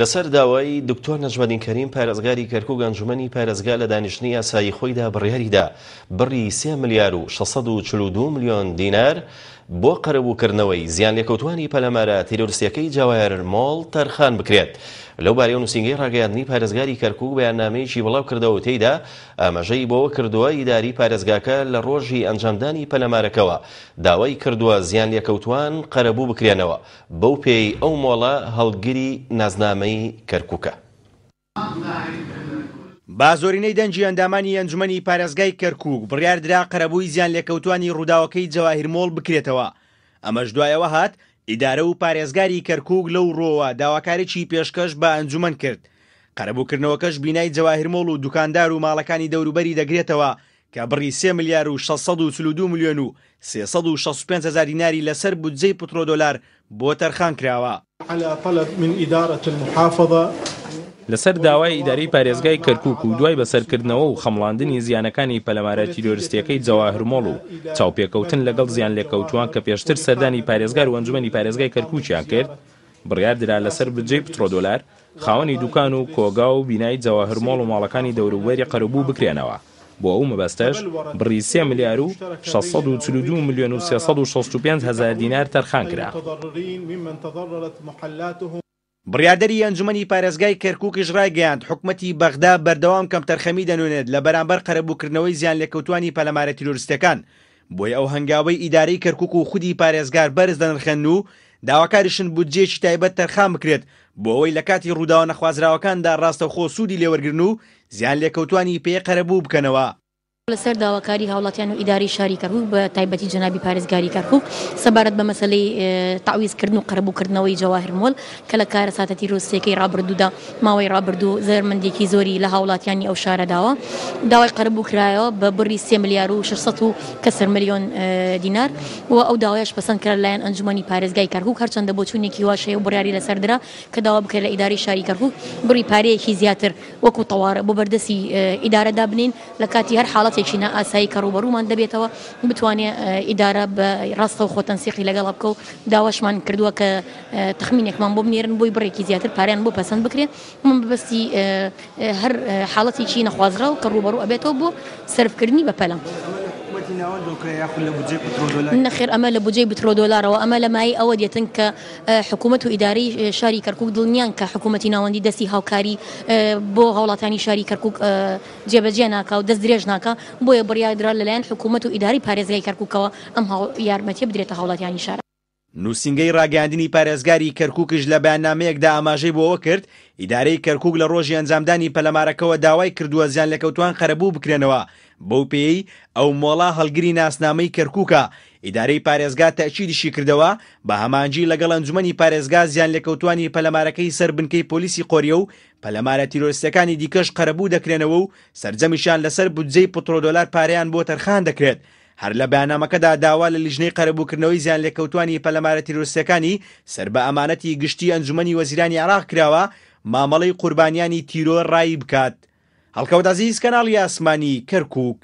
لەسەر داوای دکتۆر نەجمەدین کەریم پارێزگاری کەرکک گەنجومنی پارێزگا لە دانیشتنی یاسایی خۆیدا بڕیاریدا بڕی سێ ملیار و 642 میلیۆن دینار بۆ قەرەبووکردنەوەی زیان لێکەوتوانی پەلەمارە تیرۆریسیەکەی جاوایەر مۆڵ تەرخان بکرێت لەو بارەی نووسنگی ڕاگەاندنی پارێزگاری کەرکوو بەیانامەیەکی بڵاو کردەوە تێیدا ئاماژەی بۆەوە کردووە ئیداری پارێزگاکە لە ڕۆژی ئەنجامدانی پەلەمارەکەەوە داوای کردووە زیان لێکەوتوان قەرەبوو بکرێنەوە بەو پێی ئەو مۆڵە هەڵگیری نازنامەی کەرکووکە. با زۆرینەی دەنجی ئەندامانی ئەنجومی پارێزگای کەرکک بڕاردرا قەرەبووی زیان لێکەوتانی ڕووداوەکەی جەواهرمۆڵ بکرێتەوە ئەمەش دوایەوە هات ئیدارە و پارێزگاری کەرکک لەو ڕۆوە داواکارێکی پێشکەش بە ئەنجومەن کرد قەرەبووکردنەوەکەش بینای جەواهرمۆڵ و دوکاندار و ماڵەکانی دەوروبەری دەگرێتەوە کە بڕی 3 میلیار و 632 میلیۆن و 365 دیناری لەسەر بودجەی پترۆ دلار بۆ تەرخان کراوە على طلب من إدارة المحافظة لەسەر داوای ئیداری پارێزگای کەرکک و دوای بەسەرکردنەوە و خەمڵاندنی زیانەکانی پەلەمارە تیرۆریستیەکەی جەواهرمۆڵ و چاوپێکەوتن لەگەڵ زیان لێکەوتوان کە پێشتر سەردانی پارێزگار وەنجومنی پارێزگای کەرکوچیان کرد بڕیاردرا لەسەر بجێ پترۆدۆلار خاوەنی دوکان و کۆگا و بینایی جەواهرمۆڵ و ماڵەکانی دەوروبەری قەرەبوو بکرێنەوە. بۆ ئەو مەبەستەش بڕی س میلیار و 642 میلیۆن و 365 هزار دینار تەرخان کرا. بڕیادەری ئەنجومی پارێزگای کەرکک ژڕایگەیاند حکومەتی بەغدا بەردەوام کەم تەرخەمی دەنوێت لە بەرامبەر قەرەبووکردنەوەی زیان لێکەوتانی پەلەمارە تیرۆریستەکان بۆی ئەو هەنگاوی ئیدارەی کەرکک و خودی پارێزگار بەرز دەنرخەن و داواکاریشن بودجێکی تایبەت تەرخام بکرێت بۆ ئەوەی لە کاتی ڕووداوە نەخوازراوەکاندا ڕاستەخۆ سوودی لێوەرگن و زیان لێکەوتانی پێ قەرەبوو بکەنەوە. لەسەر داواکاری هاوڵاتیان و ئیداری شاری کەبوو بە تایبەتی جنابی پارێزگاری کەبوو سەبارەت بە مەسلەی تاویزکردن و قەربووکردنەوەی جواهرمۆل کە لە کارە ساتەتی ڕوسیەکەی رابرردوودا ماوەی رابرردو زەرمەندێکی زۆری لە هاوڵاتیانی ئەو شارەداوە داوای قەربوو کرایەوە بە بڕی سێ ملیار و 600 و کەسەر ملیۆن دینار و ئەو داوایش پسند کرد لایەن ئەنجومی پارێزگای کەرکوو هەرچەندە بۆچوونێکی واشەیە و بڕیاری لەسەردرا کە داوا بکرێت لە ئیداری شاری کەرکوو بڕی پارەیەکی زیاتر وەکو تەوارە بۆ بەردەسی ئیدارەدا بنین لە کاتی هەر حاڵەت کاتێکی نا ئاسایی کە ڕوبەرومان دەبێتەوە بتوانێت ئیدارە بە ڕاستە و خۆتەنسیقی لەگەڵ بکە و داواشمان کردووە کە تخمینێکمان بۆ بنێرن بۆی بڕێکی زیاتر پاریان بۆ پەسەند بکرێن من ببستی هەر حاڵەتێکی نەخوازرا و کە ڕوبەرو ئەبێتەوە بۆ سرفکردنی بە پەلم. نەخێر ئەمە لە بجێ بترۆ دۆلارەوە ئەمە لە مای ئەوە دێتن کە حکوومەت و ئیداری شاری کەرکک دڵنیان کە حکوومەتی ناوەندی دەستی هاوکاری بۆ هاوڵاتانی شاری کەرکک جێبەجێ ناکە و دەست درێژ ناکە بۆیە بڕیادرا لەلایەن حکوومەت و ئیداری پارێزگای کەرککەوە ئەم یارمەتیە بدرێتە هاوڵاتیانی شار نووسنگەی ڕاگەاندنی پارێزگاری کەرککش لە بەیانامەیەکدا ئاماژەی بۆەوە کرد ئیدارەی کەرکک لە ڕۆژی ئەنجامدانی پەلەمارەکەەوە داوای کردووە زیان لەکەوتوان خەرەبوو بکرێنەوە بەو پێی ئەو مۆڵا هەلگری ناسنامەی کەرکووکە ئیدارەی پارێزگا تەچیدیشی کردەوە بە هەمانجی لەگەڵ ئەنجومی پارێزگا زیان لەکەوتانی پەلەمارەکەی سەر بنکەی پۆلیسی قۆریە و پەلەمارە تیرۆستەکانی دیکەش قەرەبوو دەکرێنەوە و سرجەمیشان لەسەر بودجەی پترۆدۆلار پاریان بۆ تەرخان دەکرێت. هەر لە بەیانامەکەدا داوا لە لیژنەی قەرەبووکردنەوەی زیان لێکەوتانی پەلەمارە تیرۆستەکانی سەر بە ئەمانەتی گشتی ئەنجومی وەزیرانی عراق کراوە مامەڵەی قوربانیانی تیرۆ ڕای بکات. هەڵکەوت ئازیز کەناڵی ئاسمانی کەرکک